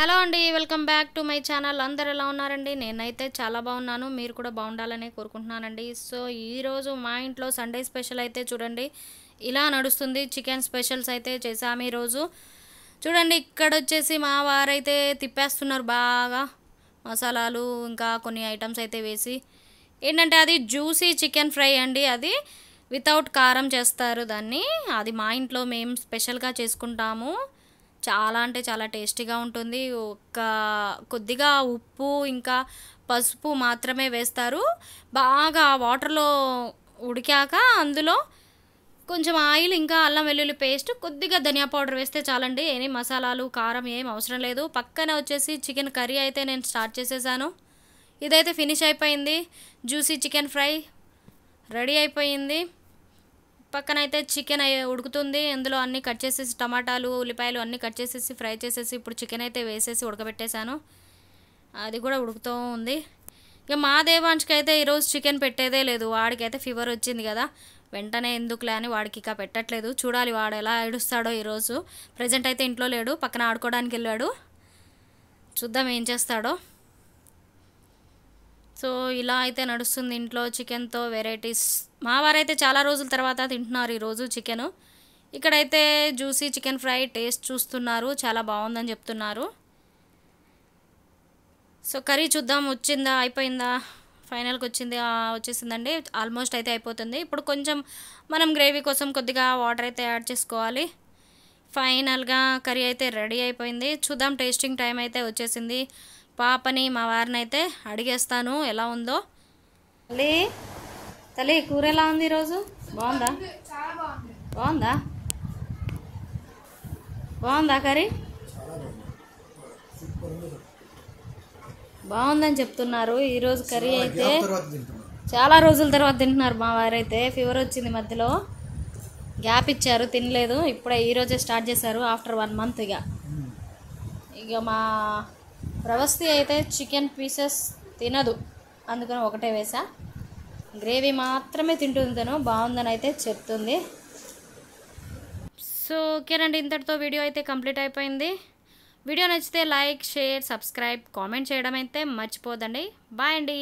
hello అండి welcome back to my channel అందరు ఎలా ఉన్నారండి నేనైతే చాలా బాగున్నాను మీరు కూడా బాగుండాలనే కోరుకుంటున్నానండి సో ఈరోజు మా ఇంట్లో సండే స్పెషల్ అయితే చూడండి ఇలా నడుస్తుంది చికెన్ స్పెషల్స్ అయితే చేసాము ఈరోజు చూడండి ఇక్కడ వచ్చేసి మా వారైతే తిప్పేస్తున్నారు బాగా మసాలాలు ఇంకా కొన్ని ఐటమ్స్ అయితే వేసి ఏంటంటే అది జ్యూసీ చికెన్ ఫ్రై అండి అది వితౌట్ కారం చేస్తారు దాన్ని అది మా ఇంట్లో మేము స్పెషల్గా చేసుకుంటాము చాలా అంటే చాలా టేస్టీగా ఉంటుంది ఒక కొద్దిగా ఉప్పు ఇంకా పసుపు మాత్రమే వేస్తారు బాగా వాటర్లో ఉడికాక అందులో కొంచెం ఆయిల్ ఇంకా అల్లం వెల్లుల్లి పేస్ట్ కొద్దిగా ధనియా పౌడర్ వేస్తే చాలండి ఏమి మసాలాలు కారం ఏం అవసరం లేదు పక్కన వచ్చేసి చికెన్ కర్రీ అయితే నేను స్టార్ట్ చేసేసాను ఇదైతే ఫినిష్ అయిపోయింది జ్యూసీ చికెన్ ఫ్రై రెడీ అయిపోయింది పక్కన అయితే చికెన్ అయ్యే ఉడుకుతుంది ఇందులో అన్నీ కట్ చేసేసి టమాటాలు ఉల్లిపాయలు అన్నీ కట్ చేసేసి ఫ్రై చేసేసి ఇప్పుడు చికెన్ అయితే వేసేసి ఉడకబెట్టేశాను అది కూడా ఉడుకుతూ ఉంది ఇక మా దేవాంష్కి అయితే ఈరోజు చికెన్ పెట్టేదే లేదు వాడికైతే ఫీవర్ వచ్చింది కదా వెంటనే ఎందుకులే అని వాడికి ఇక పెట్టట్లేదు చూడాలి వాడు ఎలా ఏడుస్తాడో ఈరోజు ప్రజెంట్ అయితే ఇంట్లో లేడు పక్కన ఆడుకోవడానికి వెళ్ళాడు చూద్దాం ఏం చేస్తాడో సో ఇలా అయితే నడుస్తుంది ఇంట్లో చికెన్తో వెరైటీస్ మా వారైతే చాలా రోజుల తర్వాత తింటున్నారు ఈరోజు చికెను ఇక్కడైతే జ్యూసీ చికెన్ ఫ్రై టేస్ట్ చూస్తున్నారు చాలా బాగుందని చెప్తున్నారు సో కర్రీ చూద్దాం వచ్చిందా అయిపోయిందా ఫైనల్కి వచ్చింది వచ్చేసిందండి ఆల్మోస్ట్ అయితే అయిపోతుంది ఇప్పుడు కొంచెం మనం గ్రేవీ కోసం కొద్దిగా వాటర్ అయితే యాడ్ చేసుకోవాలి ఫైనల్గా కర్రీ అయితే రెడీ అయిపోయింది చూద్దాం టేస్టింగ్ టైం అయితే వచ్చేసింది పాపని మా వారిని అయితే అడిగేస్తాను ఎలా ఉందో మళ్ళీ తల్లి కూర ఎలా ఉంది ఈరోజు బాగుందా బాగుందా బాగుందా కర్రీ బాగుందని చెప్తున్నారు ఈరోజు కర్రీ అయితే చాలా రోజుల తర్వాత తింటున్నారు మా వారైతే ఫీవర్ వచ్చింది మధ్యలో గ్యాప్ ఇచ్చారు తినలేదు ఇప్పుడే ఈరోజే స్టార్ట్ చేశారు ఆఫ్టర్ వన్ మంత్ ఇక ఇక మా ప్రవస్తి అయితే చికెన్ పీసెస్ తినదు అందుకని ఒకటే వేసా గ్రేవీ మాత్రమే తింటుంది తను బాగుందని అయితే చెప్తుంది సో ఓకేనండి ఇంతటితో వీడియో అయితే కంప్లీట్ అయిపోయింది వీడియో నచ్చితే లైక్ షేర్ సబ్స్క్రైబ్ కామెంట్ చేయడం అయితే మర్చిపోదండి బాయ్ అండి